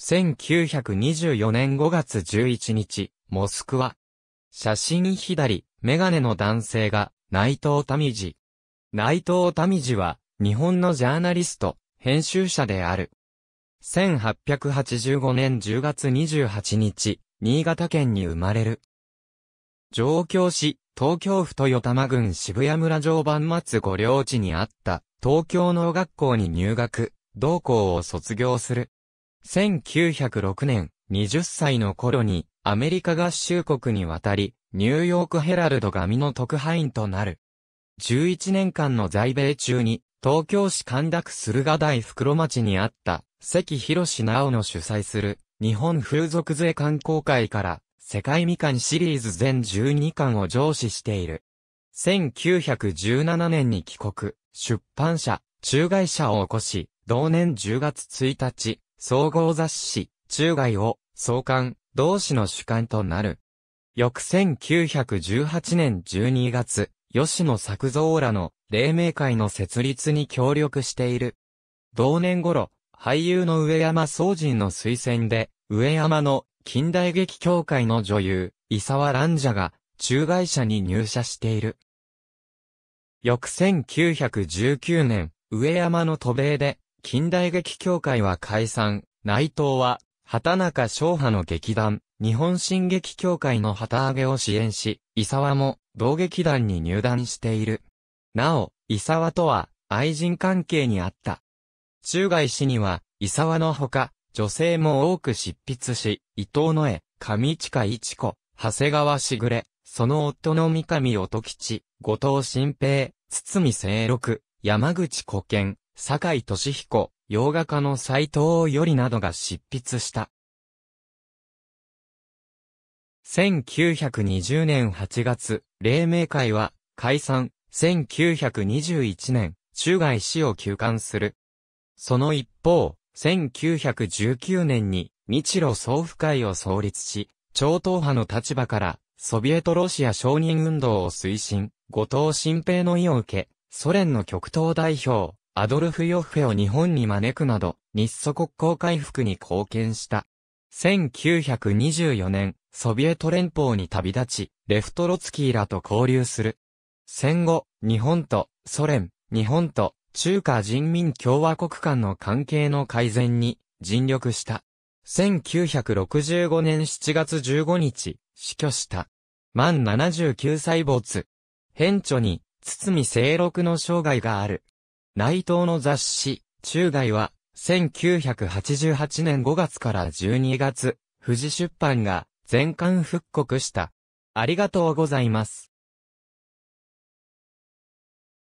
1924年5月11日、モスクワ。写真左、メガネの男性が、内藤民次。内藤民次は、日本のジャーナリスト、編集者である。1885年10月28日、新潟県に生まれる。上京し、東京府豊玉郡渋谷村常磐松御領地にあった、東京農学校に入学、同校を卒業する。1906年、20歳の頃に、アメリカ合衆国に渡り、ニューヨークヘラルド紙の特派員となる。11年間の在米中に、東京市神田区駿河台袋町にあった、関広直の主催する、日本風俗税観光会から、世界みかんシリーズ全12巻を上司している。1917年に帰国、出版社、中外社を起こし、同年10月1日、総合雑誌、中外を創刊、同志の主刊となる。翌1918年12月、吉野作造らの黎明会の設立に協力している。同年頃、俳優の上山総人の推薦で、上山の近代劇協会の女優、伊沢蘭者が、中外社に入社している。翌1919年、上山の渡米で、近代劇協会は解散、内藤は、畑中昭派の劇団、日本新劇協会の旗揚げを支援し、伊沢も、同劇団に入団している。なお、伊沢とは、愛人関係にあった。中外氏には、伊沢のほか、女性も多く執筆し、伊藤の絵、上近一子、長谷川しぐれ、その夫の三上音吉、後藤新平、堤清六、山口古健、酒井俊彦、洋画家の斎藤よりなどが執筆した。1920年8月、黎明会は解散、1921年、中外史を休館する。その一方、1919年に日露総府会を創立し、超党派の立場から、ソビエトロシア承認運動を推進、後藤新平の意を受け、ソ連の極東代表、アドルフ・ヨッフェを日本に招くなど、日ソ国交回復に貢献した。1924年、ソビエト連邦に旅立ち、レフトロツキーらと交流する。戦後、日本とソ連、日本と中華人民共和国間の関係の改善に尽力した。1965年7月15日、死去した。満79歳没。変著に、堤清六の生涯がある。内藤の雑誌、中外は、1988年5月から12月、富士出版が全館復刻した。ありがとうございます。